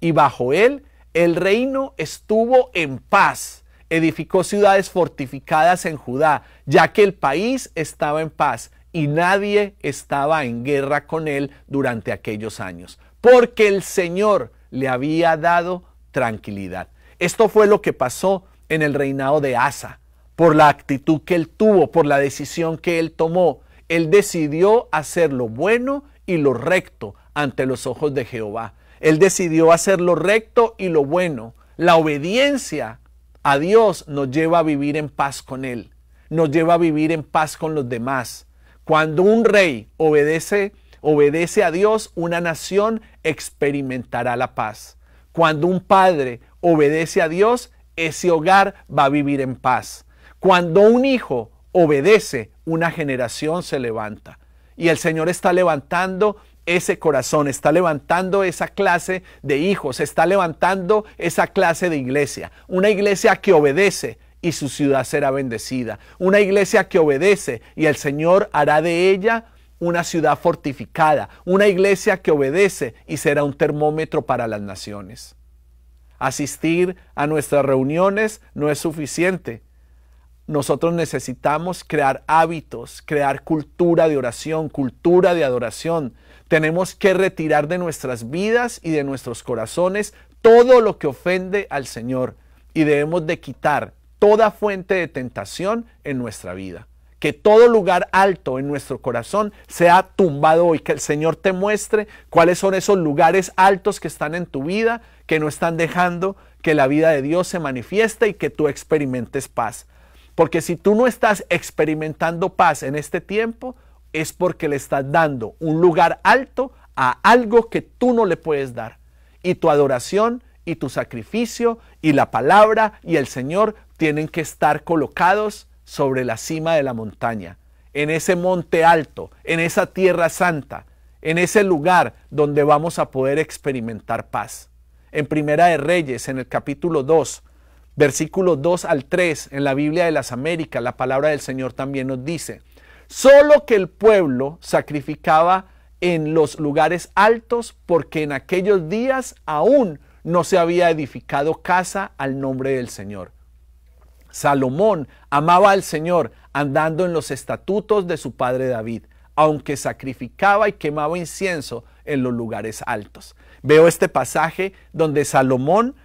A: Y bajo él el reino estuvo en paz edificó ciudades fortificadas en Judá, ya que el país estaba en paz y nadie estaba en guerra con él durante aquellos años, porque el Señor le había dado tranquilidad. Esto fue lo que pasó en el reinado de Asa, por la actitud que él tuvo, por la decisión que él tomó. Él decidió hacer lo bueno y lo recto ante los ojos de Jehová. Él decidió hacer lo recto y lo bueno. La obediencia a Dios nos lleva a vivir en paz con Él, nos lleva a vivir en paz con los demás. Cuando un rey obedece, obedece a Dios, una nación experimentará la paz. Cuando un padre obedece a Dios, ese hogar va a vivir en paz. Cuando un hijo obedece, una generación se levanta. Y el Señor está levantando ese corazón, está levantando esa clase de hijos, está levantando esa clase de iglesia, una iglesia que obedece y su ciudad será bendecida, una iglesia que obedece y el Señor hará de ella una ciudad fortificada, una iglesia que obedece y será un termómetro para las naciones. Asistir a nuestras reuniones no es suficiente. Nosotros necesitamos crear hábitos, crear cultura de oración, cultura de adoración, tenemos que retirar de nuestras vidas y de nuestros corazones todo lo que ofende al Señor y debemos de quitar toda fuente de tentación en nuestra vida. Que todo lugar alto en nuestro corazón sea tumbado hoy, que el Señor te muestre cuáles son esos lugares altos que están en tu vida, que no están dejando que la vida de Dios se manifieste y que tú experimentes paz. Porque si tú no estás experimentando paz en este tiempo, es porque le estás dando un lugar alto a algo que tú no le puedes dar. Y tu adoración y tu sacrificio y la palabra y el Señor tienen que estar colocados sobre la cima de la montaña, en ese monte alto, en esa tierra santa, en ese lugar donde vamos a poder experimentar paz. En Primera de Reyes, en el capítulo 2, versículo 2 al 3, en la Biblia de las Américas, la palabra del Señor también nos dice, Solo que el pueblo sacrificaba en los lugares altos porque en aquellos días aún no se había edificado casa al nombre del Señor. Salomón amaba al Señor andando en los estatutos de su padre David, aunque sacrificaba y quemaba incienso en los lugares altos. Veo este pasaje donde Salomón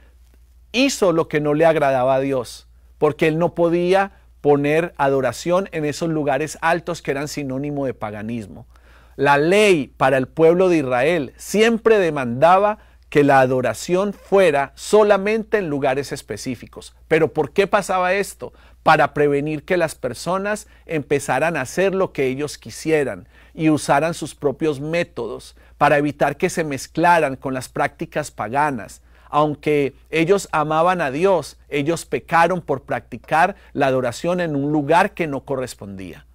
A: hizo lo que no le agradaba a Dios, porque él no podía poner adoración en esos lugares altos que eran sinónimo de paganismo. La ley para el pueblo de Israel siempre demandaba que la adoración fuera solamente en lugares específicos. Pero ¿por qué pasaba esto? Para prevenir que las personas empezaran a hacer lo que ellos quisieran y usaran sus propios métodos, para evitar que se mezclaran con las prácticas paganas, aunque ellos amaban a Dios, ellos pecaron por practicar la adoración en un lugar que no correspondía.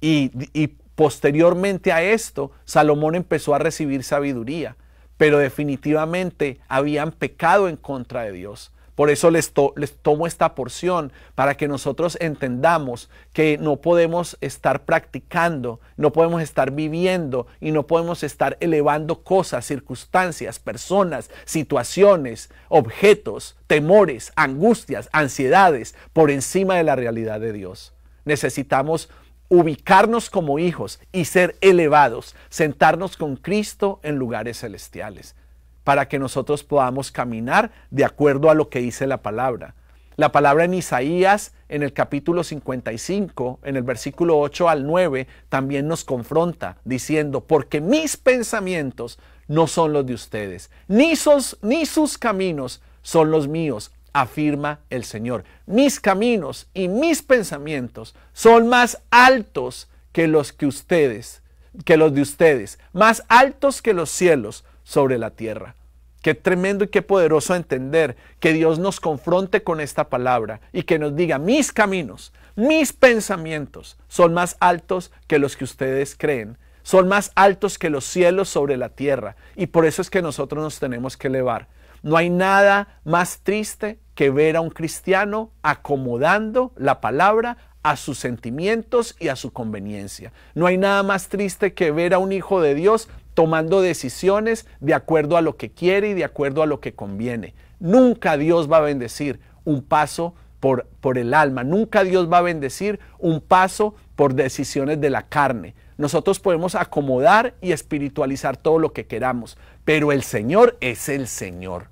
A: Y, y posteriormente a esto, Salomón empezó a recibir sabiduría, pero definitivamente habían pecado en contra de Dios. Por eso les, tomo esta porción para que nosotros entendamos que no podemos estar practicando, no podemos estar viviendo y no podemos estar elevando cosas, circunstancias, personas, situaciones, objetos, temores, angustias, ansiedades por encima de la realidad de Dios. Necesitamos ubicarnos como hijos y ser elevados, sentarnos con Cristo en lugares celestiales para que nosotros podamos caminar de acuerdo a lo que dice la palabra. La palabra en Isaías, en el capítulo 55, en el versículo 8 al 9, también nos confronta diciendo, porque mis pensamientos no son los de ustedes, ni sus, ni sus caminos son los míos, afirma el Señor. Mis caminos y mis pensamientos son más altos que los que ustedes, que los de ustedes, más altos que los cielos sobre la tierra. Qué tremendo y qué poderoso entender que Dios nos confronte con esta palabra y que nos diga, mis caminos, mis pensamientos son más altos que los que ustedes creen, son más altos que los cielos sobre la tierra. Y por eso es que nosotros nos tenemos que elevar. No hay nada más triste que ver a un cristiano acomodando la palabra a sus sentimientos y a su conveniencia. No hay nada más triste que ver a un hijo de Dios tomando decisiones de acuerdo a lo que quiere y de acuerdo a lo que conviene. Nunca Dios va a bendecir un paso por, el alma, nunca Dios va a bendecir un paso por decisiones de la carne. Nosotros podemos acomodar y espiritualizar todo lo que queramos, pero el Señor es el Señor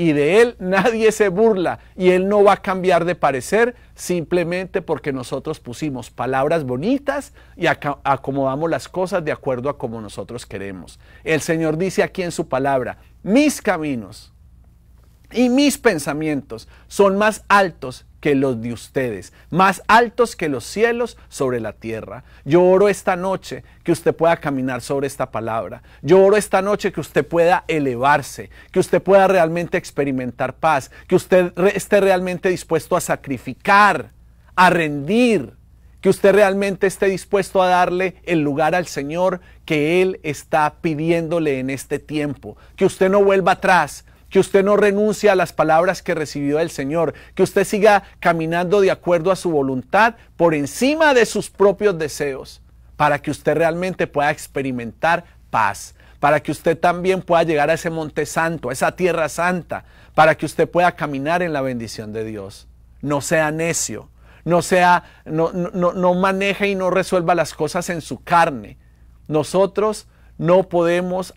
A: y de Él nadie se burla y Él no va a cambiar de parecer simplemente porque nosotros pusimos palabras bonitas y acomodamos las cosas de acuerdo a como nosotros queremos. El Señor dice aquí en su palabra, mis caminos y mis pensamientos son más altos que los de ustedes, más altos que los cielos sobre la tierra. Yo oro esta noche que usted pueda caminar sobre esta palabra. Yo oro esta noche que usted pueda elevarse, que usted pueda realmente experimentar paz, que usted esté realmente dispuesto a sacrificar, a rendir, que usted realmente esté dispuesto a darle el lugar al Señor que Él está pidiéndole en este tiempo, que usted no vuelva atrás, que usted no renuncie a las palabras que recibió del Señor, que usted siga caminando de acuerdo a su voluntad por encima de sus propios deseos, para que usted realmente pueda experimentar paz, para que usted también pueda llegar a ese monte santo, a esa tierra santa, para que usted pueda caminar en la bendición de Dios. No sea necio, no sea, no, no, maneje y no resuelva las cosas en su carne. Nosotros no podemos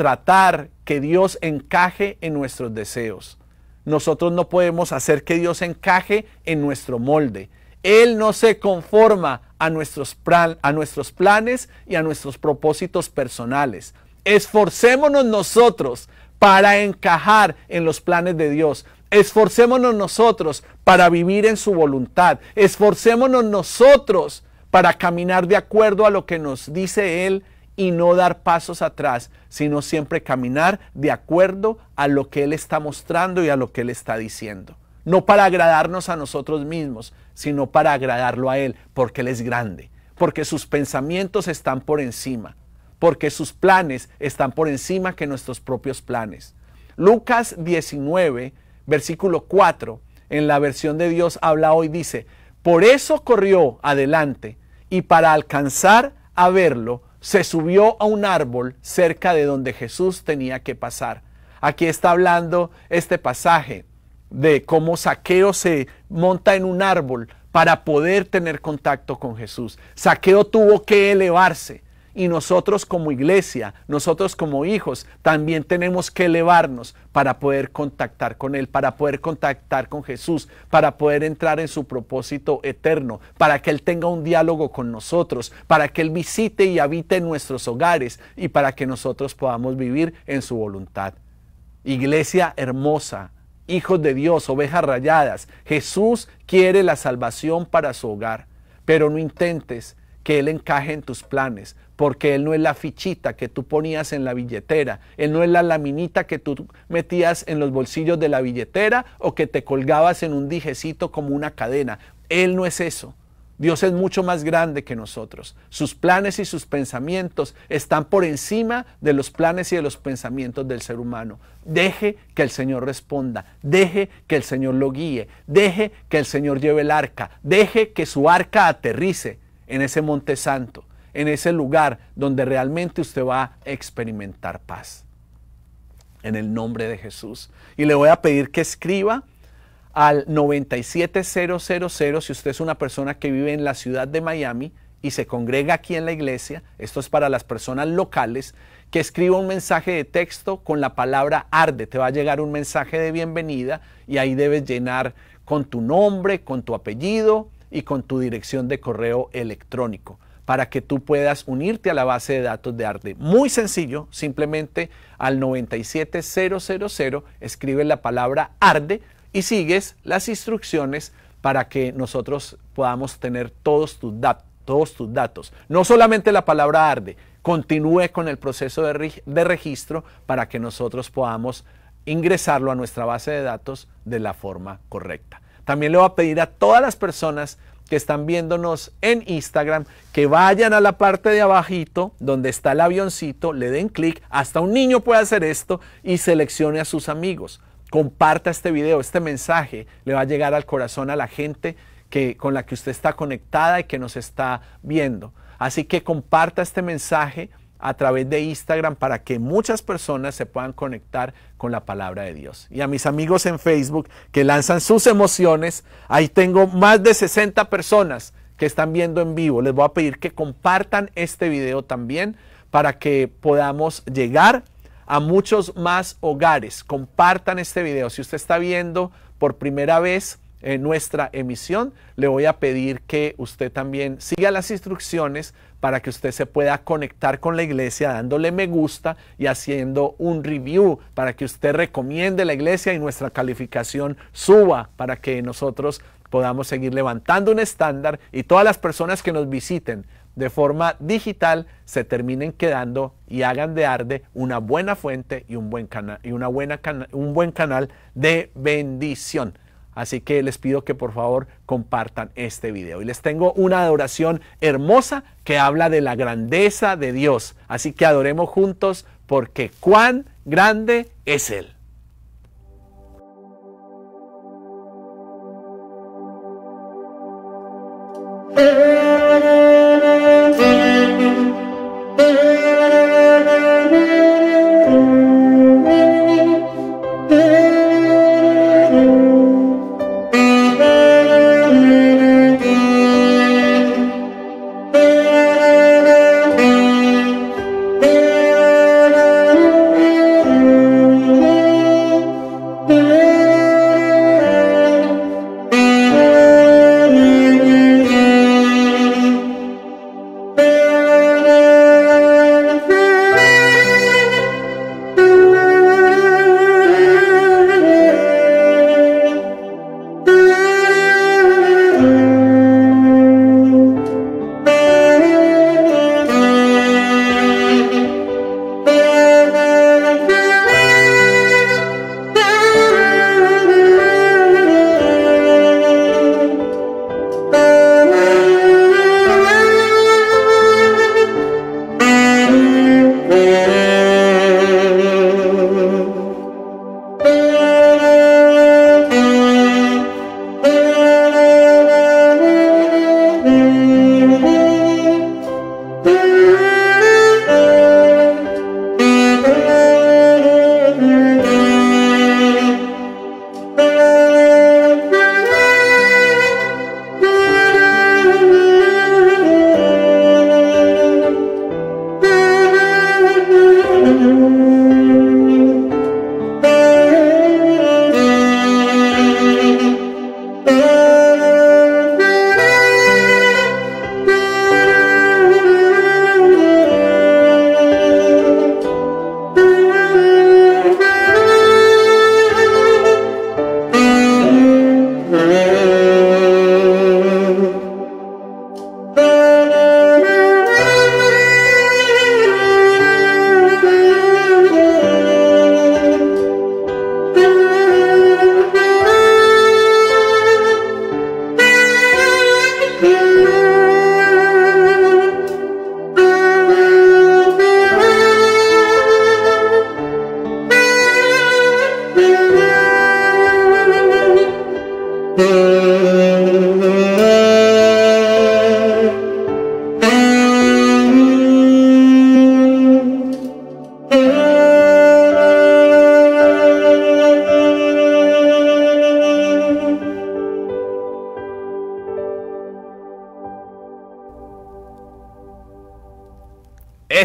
A: tratar que Dios encaje en nuestros deseos. Nosotros no podemos hacer que Dios encaje en nuestro molde. Él no se conforma a nuestros, a nuestros planes y a nuestros propósitos personales. Esforcémonos nosotros para encajar en los planes de Dios. Esforcémonos nosotros para vivir en su voluntad. Esforcémonos nosotros para caminar de acuerdo a lo que nos dice Él y no dar pasos atrás, sino siempre caminar de acuerdo a lo que Él está mostrando y a lo que Él está diciendo. No para agradarnos a nosotros mismos, sino para agradarlo a Él, porque Él es grande, porque sus pensamientos están por encima, porque sus planes están por encima que nuestros propios planes. Lucas 19, versículo 4, en la versión de Dios habla hoy, dice, por eso corrió adelante y para alcanzar a verlo, se subió a un árbol cerca de donde Jesús tenía que pasar. Aquí está hablando este pasaje de cómo Saqueo se monta en un árbol para poder tener contacto con Jesús. Saqueo tuvo que elevarse. Y nosotros como iglesia, nosotros como hijos, también tenemos que elevarnos para poder contactar con Él, para poder contactar con Jesús, para poder entrar en su propósito eterno, para que Él tenga un diálogo con nosotros, para que Él visite y habite en nuestros hogares y para que nosotros podamos vivir en su voluntad. Iglesia hermosa, hijos de Dios, ovejas rayadas, Jesús quiere la salvación para su hogar, pero no intentes que Él encaje en tus planes, porque Él no es la fichita que tú ponías en la billetera, Él no es la laminita que tú metías en los bolsillos de la billetera o que te colgabas en un dijecito como una cadena. Él no es eso. Dios es mucho más grande que nosotros. Sus planes y sus pensamientos están por encima de los planes y de los pensamientos del ser humano. Deje que el Señor responda, deje que el Señor lo guíe, deje que el Señor lleve el arca, deje que su arca aterrice en ese monte santo, en ese lugar donde realmente usted va a experimentar paz. En el nombre de Jesús. Y le voy a pedir que escriba al 97000 si usted es una persona que vive en la ciudad de Miami y se congrega aquí en la iglesia, esto es para las personas locales, que escriba un mensaje de texto con la palabra arde, te va a llegar un mensaje de bienvenida y ahí debes llenar con tu nombre, con tu apellido, y con tu dirección de correo electrónico para que tú puedas unirte a la base de datos de ARDE. Muy sencillo, simplemente al 97000 escribe la palabra ARDE y sigues las instrucciones para que nosotros podamos tener todos tus, todos tus datos. No solamente la palabra ARDE, continúe con el proceso de registro para que nosotros podamos ingresarlo a nuestra base de datos de la forma correcta. También le voy a pedir a todas las personas que están viéndonos en Instagram, que vayan a la parte de abajito donde está el avioncito, le den clic, hasta un niño puede hacer esto y seleccione a sus amigos. Comparta este video, este mensaje le va a llegar al corazón a la gente que, con la que usted está conectada y que nos está viendo. Así que comparta este mensaje a través de Instagram para que muchas personas se puedan conectar con la palabra de Dios. Y a mis amigos en Facebook que lanzan sus emociones, ahí tengo más de 60 personas que están viendo en vivo. Les voy a pedir que compartan este video también para que podamos llegar a muchos más hogares. Compartan este video. Si usted está viendo por primera vez, en nuestra emisión, le voy a pedir que usted también siga las instrucciones para que usted se pueda conectar con la iglesia dándole me gusta y haciendo un review para que usted recomiende la iglesia y nuestra calificación suba para que nosotros podamos seguir levantando un estándar y todas las personas que nos visiten de forma digital se terminen quedando y hagan de Arde una buena fuente y un buen, canal y una buena un buen canal de bendición. Así que les pido que por favor compartan este video. Y les tengo una adoración hermosa que habla de la grandeza de Dios. Así que adoremos juntos porque cuán grande es Él.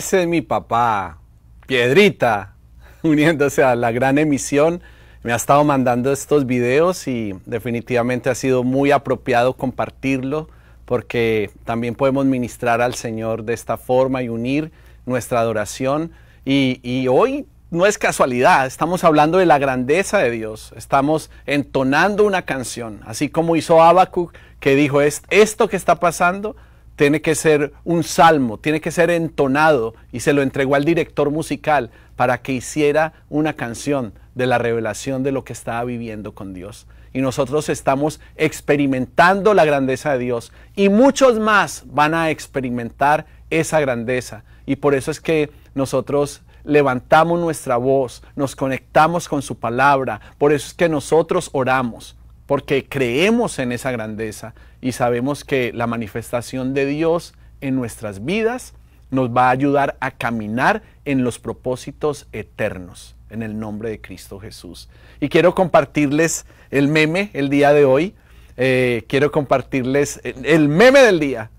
A: Ese es mi papá. Piedrita, uniéndose a la gran emisión, me ha estado mandando estos videos y definitivamente ha sido muy apropiado compartirlo porque también podemos ministrar al Señor de esta forma y unir nuestra adoración. Y, hoy no es casualidad, estamos hablando de la grandeza de Dios, estamos entonando una canción, así como hizo Abacuc, que dijo, esto que está pasando tiene que ser un salmo, tiene que ser entonado y se lo entregó al director musical para que hiciera una canción de la revelación de lo que estaba viviendo con Dios. Y nosotros estamos experimentando la grandeza de Dios y muchos más van a experimentar esa grandeza. Y por eso es que nosotros levantamos nuestra voz, nos conectamos con su palabra, por eso es que nosotros oramos porque creemos en esa grandeza y sabemos que la manifestación de Dios en nuestras vidas nos va a ayudar a caminar en los propósitos eternos, en el nombre de Cristo Jesús. Y quiero compartirles el meme el día de hoy. Eh, quiero compartirles el meme del día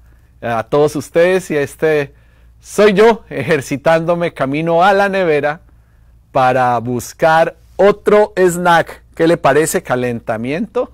A: a todos ustedes y a este soy yo ejercitándome camino a la nevera para buscar otro snack ¿Qué le parece? Calentamiento.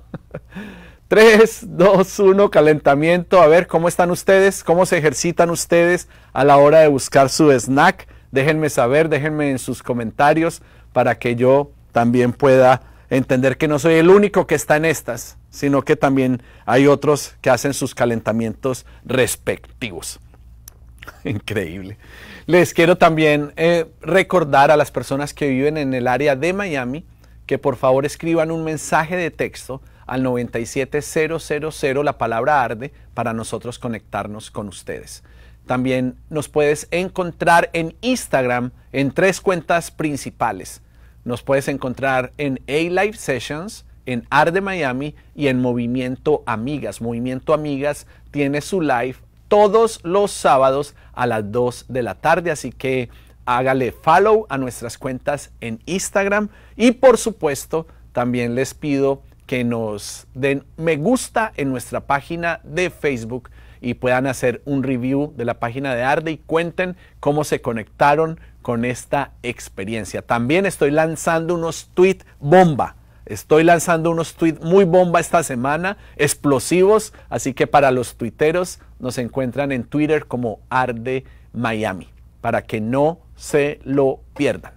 A: 3, 2, 1, calentamiento. A ver, ¿cómo están ustedes? ¿Cómo se ejercitan ustedes a la hora de buscar su snack? Déjenme saber, déjenme en sus comentarios para que yo también pueda entender que no soy el único que está en estas, sino que también hay otros que hacen sus calentamientos respectivos. Increíble. Les quiero también eh, recordar a las personas que viven en el área de Miami que por favor escriban un mensaje de texto al 97000 la palabra arde para nosotros conectarnos con ustedes. También nos puedes encontrar en Instagram en tres cuentas principales. Nos puedes encontrar en A-Live Sessions, en Arde Miami y en Movimiento Amigas. Movimiento Amigas tiene su live todos los sábados a las 2 de la tarde, así que hágale follow a nuestras cuentas en Instagram y por supuesto también les pido que nos den me gusta en nuestra página de Facebook y puedan hacer un review de la página de Arde y cuenten cómo se conectaron con esta experiencia. También estoy lanzando unos tweet bomba. Estoy lanzando unos tweets muy bomba esta semana, explosivos, así que para los tuiteros nos encuentran en Twitter como Arde Miami, para que no se lo pierdan.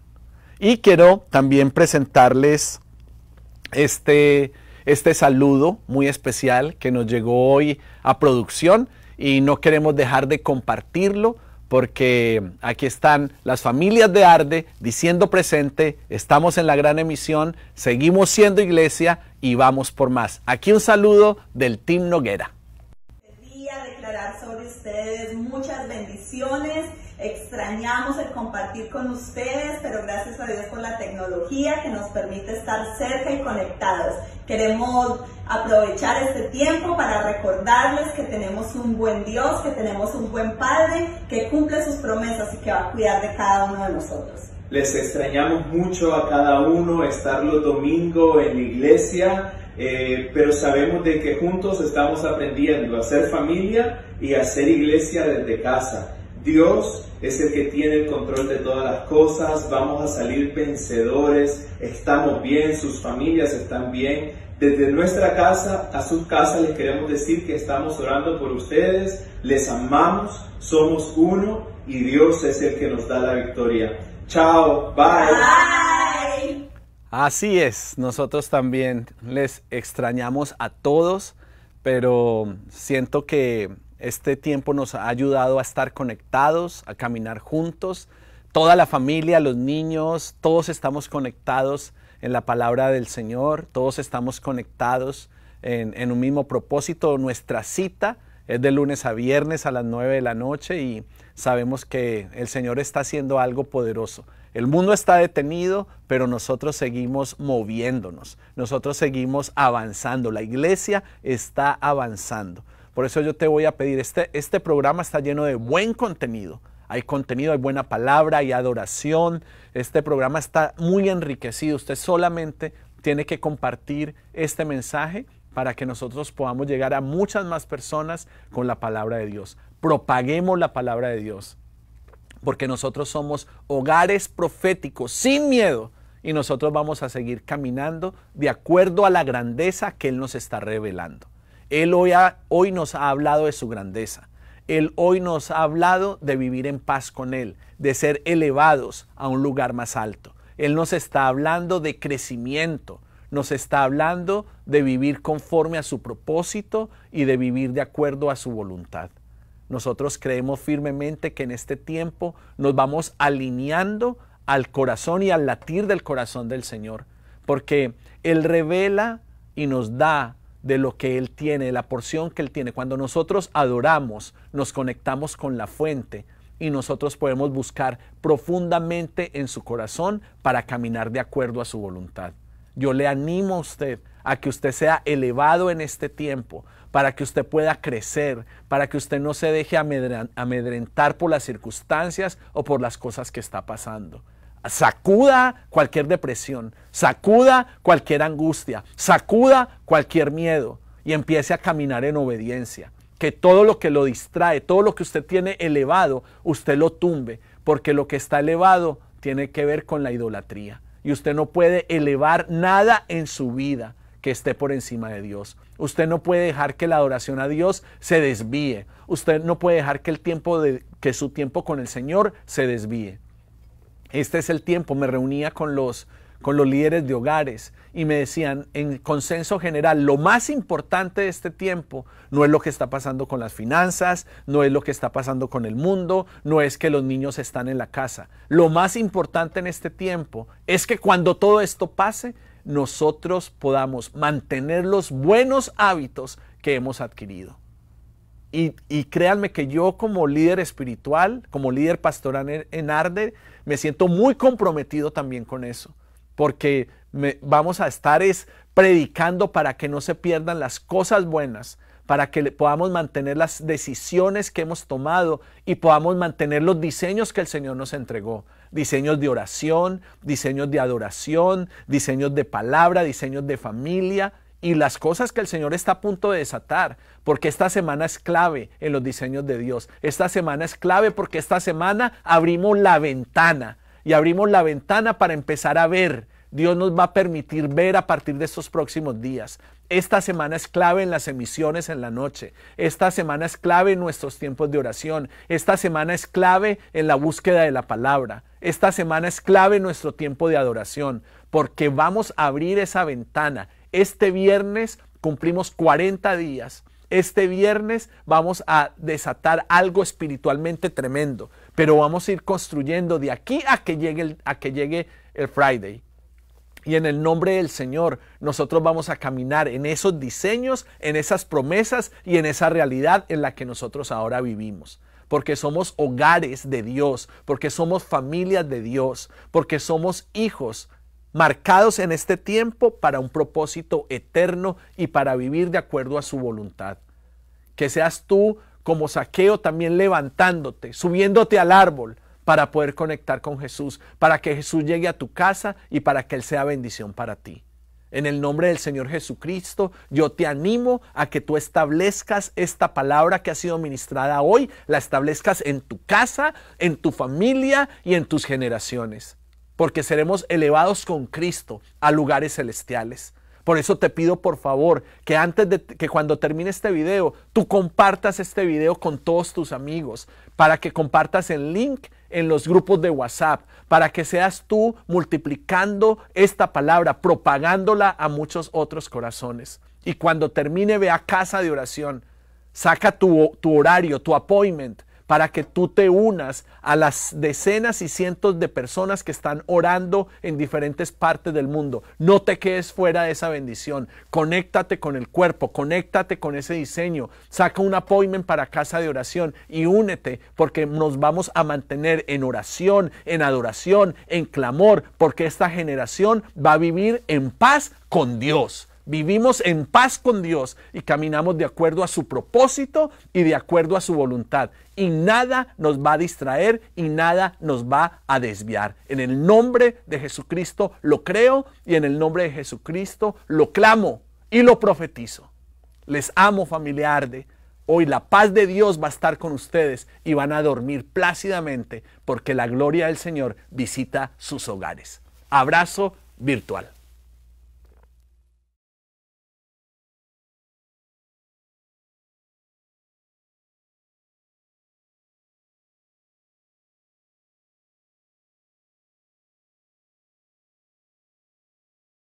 A: Y quiero también presentarles este, este saludo muy especial que nos llegó hoy a producción y no queremos dejar de compartirlo porque aquí están las familias de Arde diciendo presente, estamos en la gran emisión, seguimos siendo iglesia y vamos por más. Aquí un saludo del Team Noguera.
B: Quería declarar sobre ustedes muchas bendiciones Extrañamos el compartir con ustedes, pero gracias a Dios por la tecnología que nos permite estar cerca y conectados. Queremos aprovechar este tiempo para recordarles que tenemos un buen Dios, que tenemos un buen Padre, que cumple sus promesas y que va a cuidar de cada uno de nosotros.
E: Les extrañamos mucho a cada uno estar los domingos en la iglesia. Eh, pero sabemos de que juntos estamos aprendiendo a ser familia y a ser iglesia desde casa. Dios es el que tiene el control de todas las cosas, vamos a salir vencedores, estamos bien, sus familias están bien. Desde nuestra casa a su casa les queremos decir que estamos orando por ustedes, les amamos, somos uno y Dios es el que nos da la victoria. Chao, bye.
D: bye.
A: Así es, nosotros también les extrañamos a todos, pero siento que este tiempo nos ha ayudado a estar conectados, a caminar juntos. Toda la familia, los niños, todos estamos conectados en la palabra del Señor, todos estamos conectados en, un mismo propósito. Nuestra cita es de lunes a viernes a las 9 de la noche y sabemos que el Señor está haciendo algo poderoso. El mundo está detenido, pero nosotros seguimos moviéndonos, nosotros seguimos avanzando, la iglesia está avanzando. Por eso yo te voy a pedir, este, este programa está lleno de buen contenido. Hay contenido, hay buena palabra, hay adoración. Este programa está muy enriquecido. Usted solamente tiene que compartir este mensaje para que nosotros podamos llegar a muchas más personas con la palabra de Dios. Propaguemos la palabra de Dios, porque nosotros somos hogares proféticos sin miedo y nosotros vamos a seguir caminando de acuerdo a la grandeza que Él nos está revelando. Él hoy, hoy nos ha hablado de su grandeza. Él hoy nos ha hablado de vivir en paz con Él, de ser elevados a un lugar más alto. Él nos está hablando de crecimiento, nos está hablando de vivir conforme a su propósito y de vivir de acuerdo a su voluntad. Nosotros creemos firmemente que en este tiempo nos vamos alineando al corazón y al latir del corazón del Señor, porque Él revela y nos da de lo que Él tiene, de la porción que Él tiene. Cuando nosotros adoramos, nos conectamos con la fuente y nosotros podemos buscar profundamente en su corazón para caminar de acuerdo a su voluntad. Yo le animo a usted a que usted sea elevado en este tiempo, para que usted pueda crecer, para que usted no se deje amedrentar por las circunstancias o por las cosas que está pasando sacuda cualquier depresión, sacuda cualquier angustia, sacuda cualquier miedo y empiece a caminar en obediencia. Que todo lo que lo distrae, todo lo que usted tiene elevado, usted lo tumbe, porque lo que está elevado tiene que ver con la idolatría. Y usted no puede elevar nada en su vida que esté por encima de Dios. Usted no puede dejar que la adoración a Dios se desvíe. Usted no puede dejar que el tiempo de, que su tiempo con el Señor se desvíe este es el tiempo, me reunía con los, líderes de hogares y me decían en consenso general, lo más importante de este tiempo no es lo que está pasando con las finanzas, no es lo que está pasando con el mundo, no es que los niños están en la casa. Lo más importante en este tiempo es que cuando todo esto pase, nosotros podamos mantener los buenos hábitos que hemos adquirido. Y, créanme que yo como líder espiritual, como líder pastoral en Arde, me siento muy comprometido también con eso, porque vamos a estar es predicando para que no se pierdan las cosas buenas, para que podamos mantener las decisiones que hemos tomado y podamos mantener los diseños que el Señor nos entregó. Diseños de oración, diseños de adoración, diseños de palabra, diseños de familia, y las cosas que el Señor está a punto de desatar, porque esta semana es clave en los diseños de Dios. Esta semana es clave porque esta semana abrimos la ventana y abrimos la ventana para empezar a ver. Dios nos va a permitir ver a partir de estos próximos días. Esta semana es clave en las emisiones en la noche. Esta semana es clave en nuestros tiempos de oración. Esta semana es clave en la búsqueda de la palabra. Esta semana es clave en nuestro tiempo de adoración, porque vamos a abrir esa ventana este viernes cumplimos 40 días. Este viernes vamos a desatar algo espiritualmente tremendo, pero vamos a ir construyendo de aquí a que llegue el, a que llegue el Friday. Y en el nombre del Señor, nosotros vamos a caminar en esos diseños, en esas promesas y en esa realidad en la que nosotros ahora vivimos. Porque somos hogares de Dios, porque somos familias de Dios, porque somos hijos marcados en este tiempo para un propósito eterno y para vivir de acuerdo a su voluntad. Que seas tú como saqueo también levantándote, subiéndote al árbol para poder conectar con Jesús, para que Jesús llegue a tu casa y para que Él sea bendición para ti. En el nombre del Señor Jesucristo, yo te animo a que tú establezcas esta palabra que ha sido ministrada hoy, la establezcas en tu casa, en tu familia y en tus generaciones porque seremos elevados con Cristo a lugares celestiales. Por eso te pido por favor que antes de que cuando termine este video, tú compartas este video con todos tus amigos, para que compartas el link en los grupos de WhatsApp, para que seas tú multiplicando esta palabra, propagándola a muchos otros corazones. Y cuando termine, ve a casa de oración, saca tu, tu horario, tu appointment para que tú te unas a las decenas y cientos de personas que están orando en diferentes partes del mundo. No te quedes fuera de esa bendición. Conéctate con el cuerpo, conéctate con ese diseño. Saca un appointment para casa de oración y únete porque nos vamos a mantener en oración, en adoración, en clamor, porque esta generación va a vivir en paz con Dios vivimos en paz con Dios y caminamos de acuerdo a su propósito y de acuerdo a su voluntad. Y nada nos va a distraer y nada nos va a desviar. En el nombre de Jesucristo lo creo y en el nombre de Jesucristo lo clamo y lo profetizo. Les amo familia Arde. Hoy la paz de Dios va a estar con ustedes y van a dormir plácidamente porque la gloria del Señor visita sus hogares. Abrazo virtual.